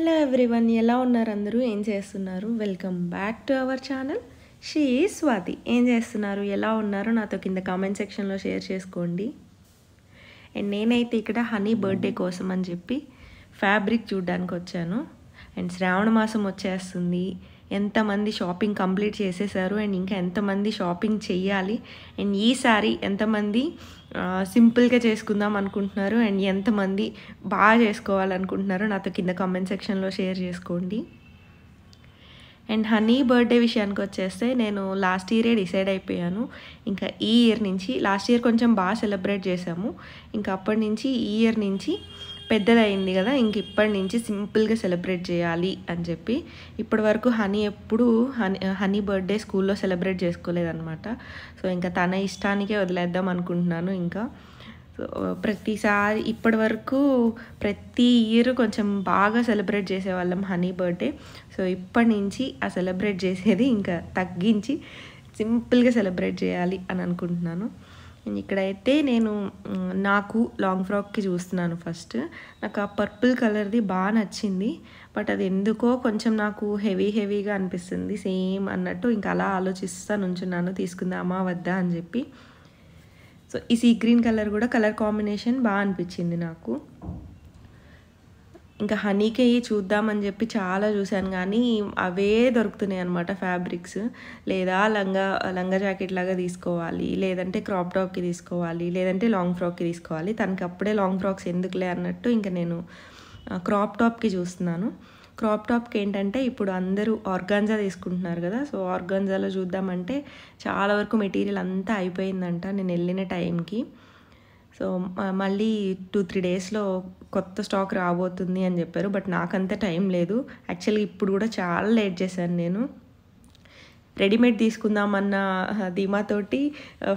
hello everyone ఎలా ఉన్నారు అందరూ ఏం చేస్తున్నారు welcome back to our channel she Swathi ఏం చేస్తున్నారు ఎలా ఉన్నారు నాతో కింద కామెంట్ సెక్షన్లో షేర్ చేసుకోండి అండ్ నేనైతే ఇక్కడ హనీ బర్త్డే కోసం అని చెప్పి ఫ్యాబ్రిక్ చూడ్డానికి వచ్చాను అండ్ శ్రావణ మాసం వచ్చేస్తుంది ఎంతమంది షాపింగ్ కంప్లీట్ చేసేసారు అండ్ ఇంకా ఎంతమంది షాపింగ్ చేయాలి అండ్ ఈసారి ఎంతమంది సింపుల్గా చేసుకుందాం అనుకుంటున్నారు అండ్ ఎంతమంది బాగా చేసుకోవాలనుకుంటున్నారు నాతో కింద కామెంట్ సెక్షన్లో షేర్ చేసుకోండి అండ్ హనీ బర్త్డే విషయానికి వచ్చేస్తే నేను లాస్ట్ ఇయరే డిసైడ్ అయిపోయాను ఇంకా ఈ ఇయర్ నుంచి లాస్ట్ ఇయర్ కొంచెం బాగా సెలబ్రేట్ చేసాము ఇంకా అప్పటి నుంచి ఈ ఇయర్ నుంచి పెద్దదైంది కదా ఇంక ఇప్పటి నుంచి సింపుల్గా సెలబ్రేట్ చేయాలి అని చెప్పి ఇప్పటి వరకు హనీ ఎప్పుడు హనీ హనీ బర్త్డే స్కూల్లో సెలబ్రేట్ చేసుకోలేదన్నమాట సో ఇంకా తన ఇష్టానికే వదిలేద్దాం అనుకుంటున్నాను ఇంకా ప్రతిసారి ఇప్పటి వరకు ప్రతి ఇయర్ కొంచెం బాగా సెలబ్రేట్ చేసేవాళ్ళం హనీ బర్త్డే సో ఇప్పటి నుంచి ఆ సెలబ్రేట్ చేసేది ఇంకా తగ్గించి సింపుల్గా సెలబ్రేట్ చేయాలి అని అనుకుంటున్నాను ఇక్కడైతే నేను నాకు లాంగ్ ఫ్రాక్కి చూస్తున్నాను ఫస్ట్ నాకు ఆ పర్పుల్ కలర్ది బాగా నచ్చింది బట్ అది ఎందుకో కొంచెం నాకు హెవీ హెవీగా అనిపిస్తుంది సేమ్ అన్నట్టు ఇంకా అలా ఆలోచిస్తూ నుంచున్నాను తీసుకుందామా వద్దా అని చెప్పి సో ఈ సీ గ్రీన్ కలర్ కూడా కలర్ కాంబినేషన్ బాగా అనిపించింది నాకు ఇంకా హనీకే చూద్దామని చెప్పి చాలా చూశాను కానీ అవే దొరుకుతున్నాయి అనమాట ఫ్యాబ్రిక్స్ లేదా లంగా లంగా జాకెట్ లాగా తీసుకోవాలి లేదంటే క్రాప్ టాప్కి తీసుకోవాలి లేదంటే లాంగ్ ఫ్రాక్కి తీసుకోవాలి తనకి అప్పుడే లాంగ్ ఫ్రాక్స్ ఎందుకులే అన్నట్టు ఇంకా నేను క్రాప్ టాప్కి చూస్తున్నాను క్రాప్ టాప్కి ఏంటంటే ఇప్పుడు అందరూ ఆర్గాన్జా తీసుకుంటున్నారు కదా సో ఆర్గాన్జాలో చూద్దామంటే చాలా వరకు మెటీరియల్ అంతా అయిపోయిందంట నేను వెళ్ళిన టైంకి సో మళ్ళీ టూ త్రీ డేస్లో కొత్త స్టాక్ రాబోతుంది అని చెప్పారు బట్ నాకంత టైం లేదు యాక్చువల్గా ఇప్పుడు కూడా చాలా లేట్ చేశాను నేను రెడీమేడ్ తీసుకుందామన్న ధీమాతోటి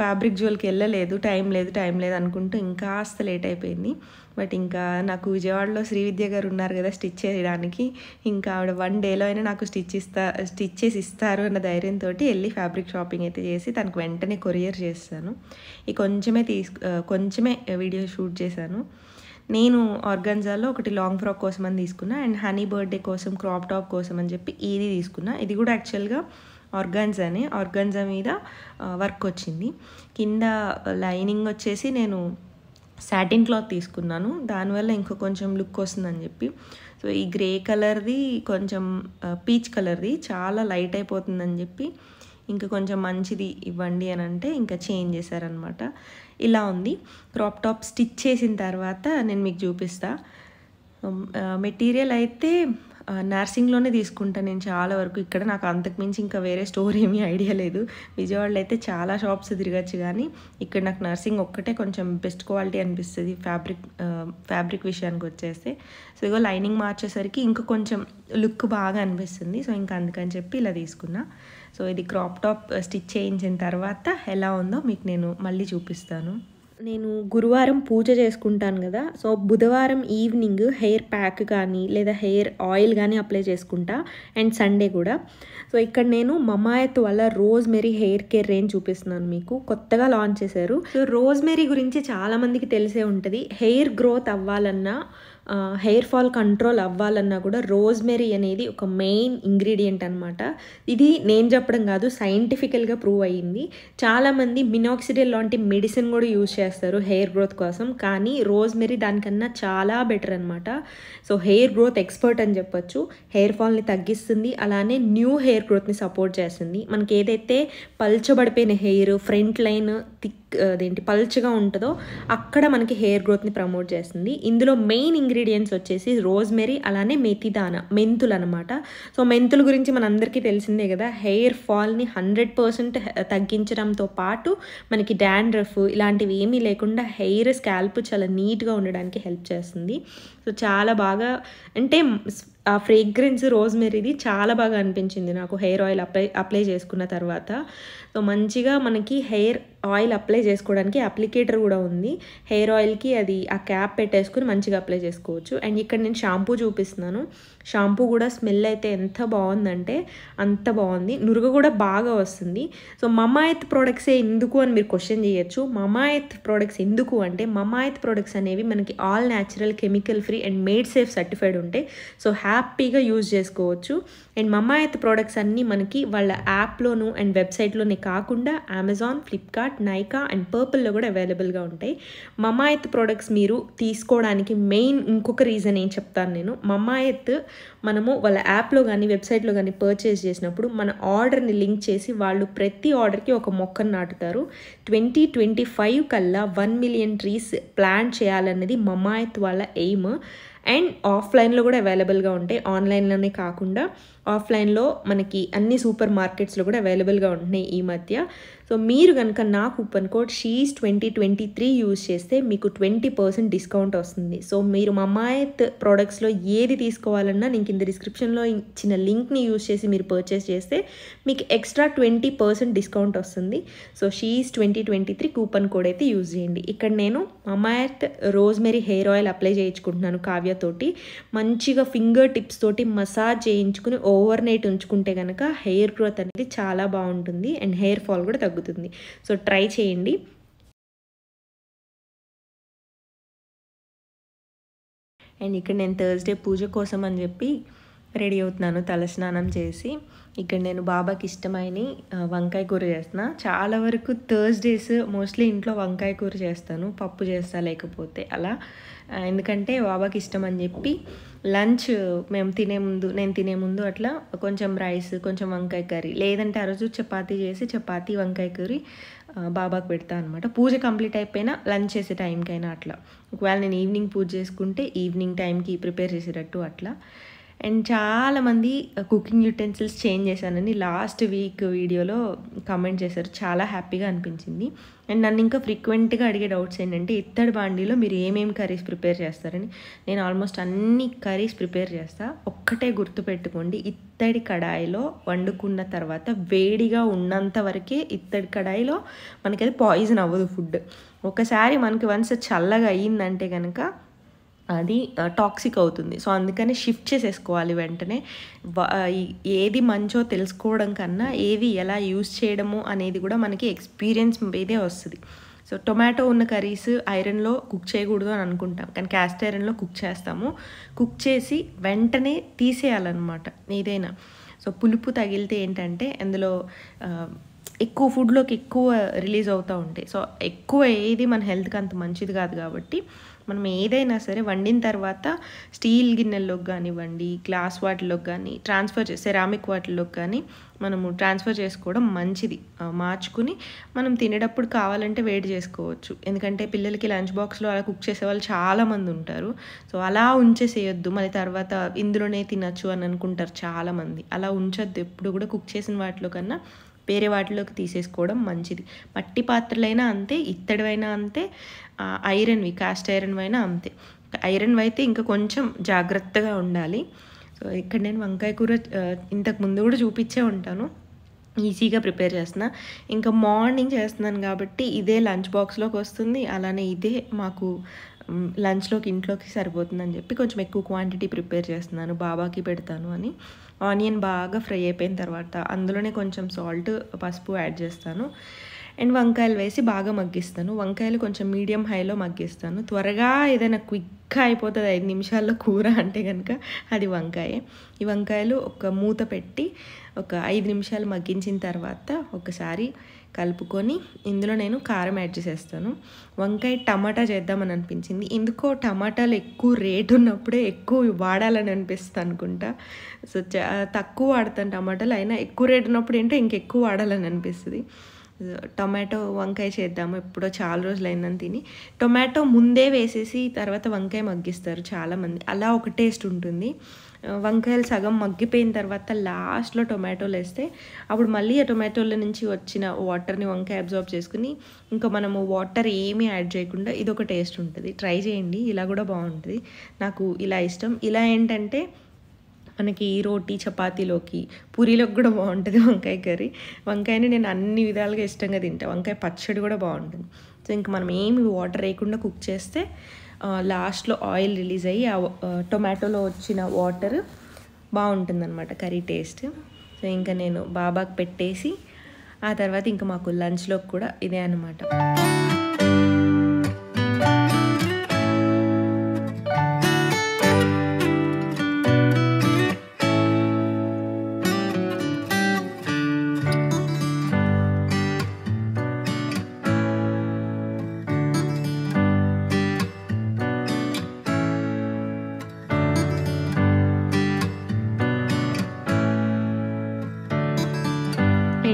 ఫ్యాబ్రిక్ జ్యువెల్కి వెళ్ళలేదు టైం లేదు టైం లేదు అనుకుంటూ ఇంకా అస్త లేట్ అయిపోయింది బట్ ఇంకా నాకు విజయవాడలో శ్రీవిద్య గారు ఉన్నారు కదా స్టిచ్ చేయడానికి ఇంకా ఆవిడ వన్ డేలో అయినా నాకు స్టిచ్ ఇస్తా స్టిచ్ చేసి ఇస్తారు అన్న ధైర్యంతో వెళ్ళి ఫ్యాబ్రిక్ షాపింగ్ అయితే చేసి తనకు వెంటనే కొరియర్ చేస్తాను ఈ కొంచెమే తీసుకు కొంచెమే వీడియో షూట్ చేశాను నేను ఆర్గాన్జాలో ఒకటి లాంగ్ ఫ్రాక్ కోసం అని తీసుకున్నా అండ్ హనీ బర్త్డే కోసం క్రాప్ టాప్ కోసం అని చెప్పి ఇది తీసుకున్నా ఇది కూడా యాక్చువల్గా ఆర్గాన్జానే ఆర్గాన్జా మీద వర్క్ వచ్చింది కింద లైనింగ్ వచ్చేసి నేను సాటిన్ క్లాత్ తీసుకున్నాను దానివల్ల ఇంకో కొంచెం లుక్ వస్తుందని చెప్పి సో ఈ గ్రే కలర్ది కొంచెం పీచ్ కలర్ది చాలా లైట్ అయిపోతుందని చెప్పి ఇంకా కొంచెం మంచిది ఇవ్వండి అని అంటే ఇంకా చేంజ్ చేశారనమాట ఇలా ఉంది క్రాప్ టాప్ స్టిచ్ చేసిన తర్వాత నేను మీకు చూపిస్తా మెటీరియల్ అయితే నర్సింగ్లోనే తీసుకుంటాను నేను చాలా వరకు ఇక్కడ నాకు అంతకుమించి ఇంకా వేరే స్టోర్ ఏమీ ఐడియా లేదు విజయవాడలో అయితే చాలా షాప్స్ తిరగచ్చు కానీ ఇక్కడ నాకు నర్సింగ్ ఒక్కటే కొంచెం బెస్ట్ క్వాలిటీ అనిపిస్తుంది ఫ్యాబ్రిక్ ఫ్యాబ్రిక్ విషయానికి వచ్చేస్తే సో ఇగో లైనింగ్ మార్చేసరికి ఇంకా కొంచెం లుక్ బాగా అనిపిస్తుంది సో ఇంకా అందుకని చెప్పి ఇలా తీసుకున్నా సో ఇది క్రాప్ టాప్ స్టిచ్ చేయించిన తర్వాత ఎలా ఉందో మీకు నేను మళ్ళీ చూపిస్తాను నేను గురువారం పూజ చేసుకుంటాను కదా సో బుధవారం ఈవినింగ్ హెయిర్ ప్యాక్ కానీ లేదా హెయిర్ ఆయిల్ కానీ అప్లై చేసుకుంటా అండ్ సండే కూడా సో ఇక్కడ నేను మమాయత్ వల్ల రోజ్ హెయిర్ కేర్ రేంజ్ చూపిస్తున్నాను మీకు కొత్తగా లాంచ్ చేశారు సో రోజ్ గురించి చాలామందికి తెలిసే ఉంటుంది హెయిర్ గ్రోత్ అవ్వాలన్నా హెయిర్ ఫాల్ కంట్రోల్ అవ్వాలన్నా కూడా రోజ్మెరీ అనేది ఒక మెయిన్ ఇంగ్రీడియంట్ అనమాట ఇది నేను చెప్పడం కాదు సైంటిఫికల్గా ప్రూవ్ అయ్యింది చాలామంది మినాక్సిడిల్ లాంటి మెడిసిన్ కూడా యూజ్ చేస్తారు హెయిర్ గ్రోత్ కోసం కానీ రోజ్మెరీ దానికన్నా చాలా బెటర్ అనమాట సో హెయిర్ గ్రోత్ ఎక్స్పర్ట్ అని చెప్పొచ్చు హెయిర్ ఫాల్ని తగ్గిస్తుంది అలానే న్యూ హెయిర్ గ్రోత్ని సపోర్ట్ చేస్తుంది మనకి ఏదైతే పల్చబడిపోయిన హెయిర్ ఫ్రంట్ లైన్ థిక్ అదేంటి పల్చగా ఉంటుందో అక్కడ మనకి హెయిర్ గ్రోత్ని ప్రమోట్ చేస్తుంది ఇందులో మెయిన్ ఇంగ్రీడియంట్స్ వచ్చేసి రోజ్మెరీ అలానే మెతిదాన మెంతులు అనమాట సో మెంతుల గురించి మనందరికీ తెలిసిందే కదా హెయిర్ ఫాల్ని హండ్రెడ్ పర్సెంట్ తగ్గించడంతో పాటు మనకి డాండ్రఫ్ ఇలాంటివి ఏమీ లేకుండా హెయిర్ స్కాల్ప్ చాలా నీట్గా ఉండడానికి హెల్ప్ చేస్తుంది సో చాలా బాగా అంటే ఆ ఫ్రేగ్రెన్స్ రోజ్మెరీది చాలా బాగా అనిపించింది నాకు హెయిర్ ఆయిల్ అప్లై అప్లై చేసుకున్న తర్వాత సో మంచిగా మనకి హెయిర్ ఆయిల్ అప్లై చేసుకోవడానికి అప్లికేటర్ కూడా ఉంది హెయిర్ ఆయిల్కి అది ఆ క్యాప్ పెట్టేసుకుని మంచిగా అప్లై చేసుకోవచ్చు అండ్ ఇక్కడ నేను షాంపూ చూపిస్తున్నాను షాంపూ కూడా స్మెల్ అయితే ఎంత బాగుందంటే అంత బాగుంది నురుగ కూడా బాగా వస్తుంది సో మమాయత్ ప్రోడక్ట్సే ఎందుకు అని మీరు క్వశ్చన్ చేయొచ్చు మమాయత్ ప్రోడక్ట్స్ ఎందుకు అంటే మమాయత్ ప్రోడక్ట్స్ అనేవి మనకి all natural chemical free and made safe certified ఉంటాయి సో హ్యాపీగా యూజ్ చేసుకోవచ్చు అండ్ మమాయత్ ప్రోడక్ట్స్ అన్నీ మనకి వాళ్ళ యాప్లోను అండ్ వెబ్సైట్లోనే కాకుండా Amazon Flipkart app Nykaa and పర్పుల్లో కూడా అవైలబుల్గా ఉంటాయి మమాయత్ ప్రోడక్ట్స్ మీరు తీసుకోవడానికి మెయిన్ ఇంకొక రీజన్ ఏం చెప్తాను నేను మమాయత్ మనము వాళ్ళ యాప్లో కానీ వెబ్సైట్లో కానీ పర్చేస్ చేసినప్పుడు మన ఆర్డర్ని లింక్ చేసి వాళ్ళు ప్రతి ఆర్డర్కి ఒక మొక్కను నాటుతారు ట్వంటీ ట్వంటీ ఫైవ్ కల్లా వన్ మిలియన్ ట్రీస్ ప్లాన్ చేయాలన్నది మమాయత్ వాళ్ళ ఎయిమ్ అండ్ ఆఫ్లైన్లో కూడా అవైలబుల్గా ఉంటాయి ఆన్లైన్లోనే కాకుండా ఆఫ్లైన్లో మనకి అన్ని సూపర్ మార్కెట్స్లో కూడా అవైలబుల్గా ఉంటున్నాయి ఈ మధ్య సో మీరు కనుక నా coupon code she's twenty twenty three use చేస్తే మీకు ట్వంటీ పర్సెంట్ డిస్కౌంట్ వస్తుంది సో మీరు మమ్మాయత్ ప్రోడక్ట్స్లో ఏది తీసుకోవాలన్నా నేను కింద డిస్క్రిప్షన్లో ఇచ్చిన లింక్ని యూజ్ చేసి మీరు పర్చేస్ చేస్తే మీకు ఎక్స్ట్రా ట్వంటీ పర్సెంట్ డిస్కౌంట్ వస్తుంది so she's twenty twenty three coupon code అయితే యూజ్ చేయండి ఇక్కడ నేను Mamaearth rosemary hair oil apply చేయించుకుంటున్నాను కావ్యతోటి మంచిగా ఫింగర్ టిప్స్ తోటి మసాజ్ చేయించుకుని ఓ ఓవర్ నైట్ ఉంచుకుంటే కనుక హెయిర్ గ్రోత్ అనేది చాలా బాగుంటుంది అండ్ హెయిర్ ఫాల్ కూడా తగ్గుతుంది సో ట్రై చేయండి అండ్ ఇక్కడ నేను థర్స్డే పూజ కోసం అని చెప్పి రెడీ అవుతున్నాను తలస్నానం చేసి ఇక్కడ నేను బాబాకి ఇష్టమైన వంకాయ కూర చేస్తున్నా చాలా వరకు థర్స్డేస్ మోస్ట్లీ ఇంట్లో వంకాయ కూర చేస్తాను పప్పు చేస్తా లేకపోతే అలా ఎందుకంటే బాబాకి ఇష్టం అని చెప్పి లంచ్ మేము తినే ముందు నేను తినే ముందు అట్లా కొంచెం రైస్ కొంచెం వంకాయ కర్రీ లేదంటే ఆ రోజు చపాతీ చేసి చపాతీ వంకాయ కర్రీ బాబాకు పెడతా అనమాట పూజ కంప్లీట్ అయిపోయినా లంచ్ చేసే టైంకైనా అట్లా ఒకవేళ నేను ఈవినింగ్ పూజ చేసుకుంటే ఈవినింగ్ టైంకి ప్రిపేర్ చేసేటట్టు అట్లా అండ్ చాలామంది కుకింగ్ యూటెన్సిల్స్ చేంజ్ చేశానని లాస్ట్ వీక్ వీడియోలో కమెంట్ చేశారు చాలా హ్యాపీగా అనిపించింది అండ్ నన్ను ఇంకా ఫ్రీక్వెంట్గా అడిగే డౌట్స్ ఏంటంటే ఇత్తడి బాండీలో మీరు ఏమేమి కర్రీస్ ప్రిపేర్ చేస్తారని నేను ఆల్మోస్ట్ అన్ని కర్రీస్ ప్రిపేర్ చేస్తా ఒక్కటే గుర్తుపెట్టుకోండి ఇత్తడి కడాయిలో వండుకున్న తర్వాత వేడిగా ఉన్నంత వరకే ఇత్తడి కడాయిలో అది పాయిజన్ అవ్వదు ఫుడ్ ఒకసారి మనకి వన్స్ చల్లగా అయ్యిందంటే కనుక అది టాక్సిక్ అవుతుంది సో అందుకని షిఫ్ట్ చేసేసుకోవాలి వెంటనే ఏది మంచో తెలుసుకోవడం కన్నా ఏది ఎలా యూస్ చేయడము అనేది కూడా మనకి ఎక్స్పీరియన్స్ మీదే వస్తుంది సో టొమాటో ఉన్న కర్రీస్ ఐరన్లో కుక్ చేయకూడదు అని అనుకుంటాం కానీ క్యాస్ట్ ఐరన్లో కుక్ చేస్తాము కుక్ చేసి వెంటనే తీసేయాలన్నమాట ఏదైనా సో పులుపు తగిలితే ఏంటంటే అందులో ఎక్కువ ఫుడ్లోకి ఎక్కువ రిలీజ్ అవుతూ ఉంటాయి సో ఎక్కువ ఏది మన హెల్త్కి అంత మంచిది కాదు కాబట్టి మనం ఏదైనా సరే వండిన తర్వాత స్టీల్ గిన్నెల్లో కానివ్వండి గ్లాస్ వాటిలోకి కానీ ట్రాన్స్ఫర్ సెరామిక్ వాటిల్లో కానీ మనము ట్రాన్స్ఫర్ చేసుకోవడం మంచిది మార్చుకుని మనం తినేటప్పుడు కావాలంటే వెయిట్ చేసుకోవచ్చు ఎందుకంటే పిల్లలకి లంచ్ బాక్స్లో అలా కుక్ చేసే వాళ్ళు చాలామంది ఉంటారు సో అలా ఉంచేసేయొద్దు మళ్ళీ తర్వాత ఇందులోనే తినచ్చు అని అనుకుంటారు చాలామంది అలా ఉంచొద్దు ఎప్పుడు కూడా కుక్ చేసిన వాటిలో కన్నా వేరే వాటిలోకి తీసేసుకోవడం మంచిది మట్టి పాత్రలైనా అంతే ఇత్తడివైనా అంతే ఐరన్వి కాస్ట్ ఐరన్వైనా అంతే ఐరన్వి అయితే ఇంకా కొంచెం జాగ్రత్తగా ఉండాలి సో ఇక్కడ నేను వంకాయ కూర ఇంతకు ముందు కూడా చూపించే ఉంటాను ఈజీగా ప్రిపేర్ చేస్తున్నా ఇంకా మార్నింగ్ చేస్తున్నాను కాబట్టి ఇదే లంచ్ బాక్స్లోకి వస్తుంది అలానే ఇదే మాకు లంచ్లోకి ఇంట్లోకి సరిపోతుందని చెప్పి కొంచెం ఎక్కువ క్వాంటిటీ ప్రిపేర్ చేస్తున్నాను బాబాకి పెడతాను అని ఆనియన్ బాగా ఫ్రై అయిపోయిన తర్వాత అందులోనే కొంచెం సాల్ట్ పసుపు యాడ్ చేస్తాను అండ్ వంకాయలు వేసి బాగా మగ్గిస్తాను వంకాయలు కొంచెం మీడియం హైలో మగ్గిస్తాను త్వరగా ఏదైనా క్విక్గా అయిపోతుంది ఐదు నిమిషాల్లో కూర అంటే కనుక అది వంకాయే ఈ వంకాయలు ఒక మూత పెట్టి ఒక ఐదు నిమిషాలు మగ్గించిన తర్వాత ఒకసారి కలుపుకొని ఇందులో నేను కారం యాడ్ చేసేస్తాను వంకాయ టమాటా చేద్దామని అనిపించింది ఎందుకో టమాటాలు ఎక్కువ రేట్ ఉన్నప్పుడే ఎక్కువ వాడాలని అనిపిస్తుంది అనుకుంటా సో తక్కువ వాడతాను టమాటాలు అయినా ఎక్కువ రేట్ ఉన్నప్పుడు ఏంటో ఇంకెక్కువ వాడాలని అనిపిస్తుంది టొమాటో వంకాయ చేద్దాము ఎప్పుడో చాలా రోజులు అయిందని తిని టొమాటో ముందే వేసేసి తర్వాత వంకాయ మగ్గిస్తారు చాలామంది అలా ఒక టేస్ట్ ఉంటుంది వంకాయలు సగం మగ్గిపోయిన తర్వాత లాస్ట్లో టొమాటోలు వేస్తే అప్పుడు మళ్ళీ ఆ టొమాటోల నుంచి వచ్చిన వాటర్ని వంకాయ అబ్జర్వ్ చేసుకుని ఇంకా మనము వాటర్ ఏమీ యాడ్ చేయకుండా ఇది ఒక టేస్ట్ ఉంటుంది ట్రై చేయండి ఇలా కూడా బాగుంటుంది నాకు ఇలా ఇష్టం ఇలా ఏంటంటే మనకి ఈ రోటీ చపాతీలోకి పూరీలోకి కూడా బాగుంటుంది వంకాయ కర్రీ వంకాయని నేను అన్ని విధాలుగా ఇష్టంగా తింటా వంకాయ పచ్చడి కూడా బాగుంటుంది సో ఇంక మనం ఏమి వాటర్ వేయకుండా కుక్ చేస్తే లాస్ట్లో ఆయిల్ రిలీజ్ అయ్యి ఆ టొమాటోలో వచ్చిన వాటర్ బాగుంటుందన్నమాట కర్రీ టేస్ట్ సో ఇంకా నేను బాబాకి పెట్టేసి ఆ తర్వాత ఇంకా మాకు లంచ్లోకి కూడా ఇదే అనమాట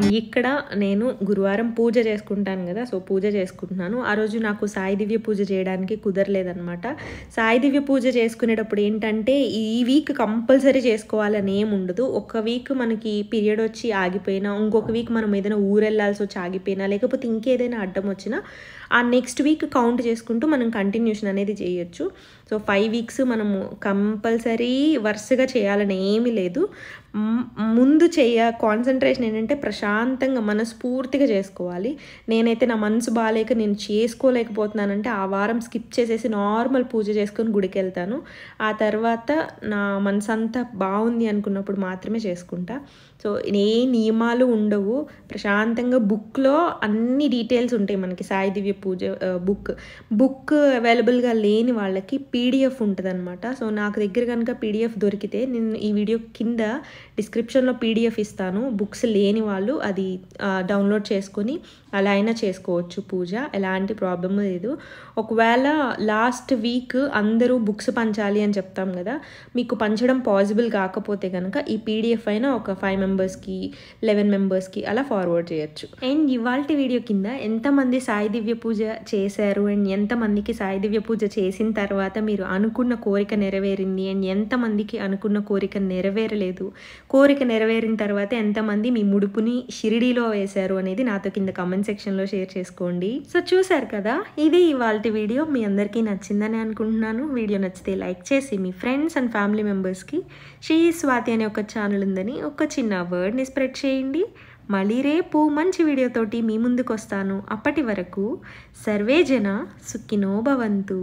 అండ్ ఇక్కడ నేను గురువారం పూజ చేసుకుంటాను కదా సో పూజ చేసుకుంటున్నాను ఆ రోజు నాకు సాయి దివ్య పూజ చేయడానికి కుదరలేదనమాట సాయి దివ్య పూజ చేసుకునేటప్పుడు ఏంటంటే ఈ వీక్ కంపల్సరీ చేసుకోవాలని ఏం ఉండదు ఒక వీక్ మనకి పీరియడ్ వచ్చి ఆగిపోయినా ఇంకొక వీక్ మనం ఏదైనా ఊరెళ్ళాల్సి వచ్చి ఆగిపోయినా లేకపోతే ఇంకేదైనా అడ్డం వచ్చినా ఆ నెక్స్ట్ వీక్ కౌంట్ చేసుకుంటూ మనం కంటిన్యూషన్ అనేది చేయొచ్చు సో ఫైవ్ వీక్స్ మనము కంపల్సరీ వరుసగా చేయాలని ఏమీ లేదు ముందు చేయ కాన్సన్ట్రేషన్ ఏంటంటే ప్రశాంతంగా మనస్ఫూర్తిగా చేసుకోవాలి నేనైతే నా మనసు బాగాలేక నేను చేసుకోలేకపోతున్నానంటే ఆ వారం స్కిప్ చేసేసి నార్మల్ పూజ చేసుకొని గుడికి వెళ్తాను ఆ తర్వాత నా మనసు అంతా బాగుంది అనుకున్నప్పుడు మాత్రమే చేసుకుంటా సో ఏ నియమాలు ఉండవు ప్రశాంతంగా బుక్లో అన్ని డీటెయిల్స్ ఉంటాయి మనకి సాయి దివ్య పూజ బుక్ బుక్ అవైలబుల్గా లేని వాళ్ళకి పీడిఎఫ్ ఉంటుంది అనమాట సో నాకు దగ్గర కనుక పీడిఎఫ్ దొరికితే నేను ఈ వీడియో కింద డిస్క్రిప్షన్లో పీడిఎఫ్ ఇస్తాను బుక్స్ లేని వాళ్ళు అది డౌన్లోడ్ చేసుకొని అలా అయినా చేసుకోవచ్చు పూజ ఎలాంటి ప్రాబ్లమ్ లేదు ఒకవేళ లాస్ట్ వీక్ అందరూ బుక్స్ పంచాలి అని చెప్తాం కదా మీకు పంచడం పాసిబుల్ కాకపోతే కనుక ఈ పీడిఎఫ్ అయినా ఒక ఫైవ్ మెంబర్స్కి లెవెన్ మెంబర్స్కి అలా ఫార్వర్డ్ చేయొచ్చు అండ్ ఇవాళ వీడియో కింద ఎంతమంది సాయి దివ్య పూజ చేశారు అండ్ ఎంతమందికి సాయి దివ్య పూజ చేసిన తర్వాత మీరు అనుకున్న కోరిక నెరవేరింది అండ్ ఎంతమందికి అనుకున్న కోరిక నెరవేరలేదు కోరిక నెరవేరిన తర్వాత ఎంతమంది మీ ముడుపుని షిరిడీలో వేశారు అనేది నాతో కింద కమెంట్ కామెంట్ సెక్షన్లో షేర్ చేసుకోండి సో చూసారు కదా ఇది ఇవాళ వీడియో మీ అందరికీ నచ్చిందని అనుకుంటున్నాను వీడియో నచ్చితే లైక్ చేసి మీ ఫ్రెండ్స్ అండ్ ఫ్యామిలీ మెంబర్స్కి షీ స్వాతి అనే ఒక ఛానల్ ఉందని ఒక చిన్న వర్డ్ని స్ప్రెడ్ చేయండి మళ్ళీ రేపు మంచి వీడియోతోటి మీ ముందుకు వస్తాను అప్పటి వరకు సర్వే జన సుఖినోభవంతు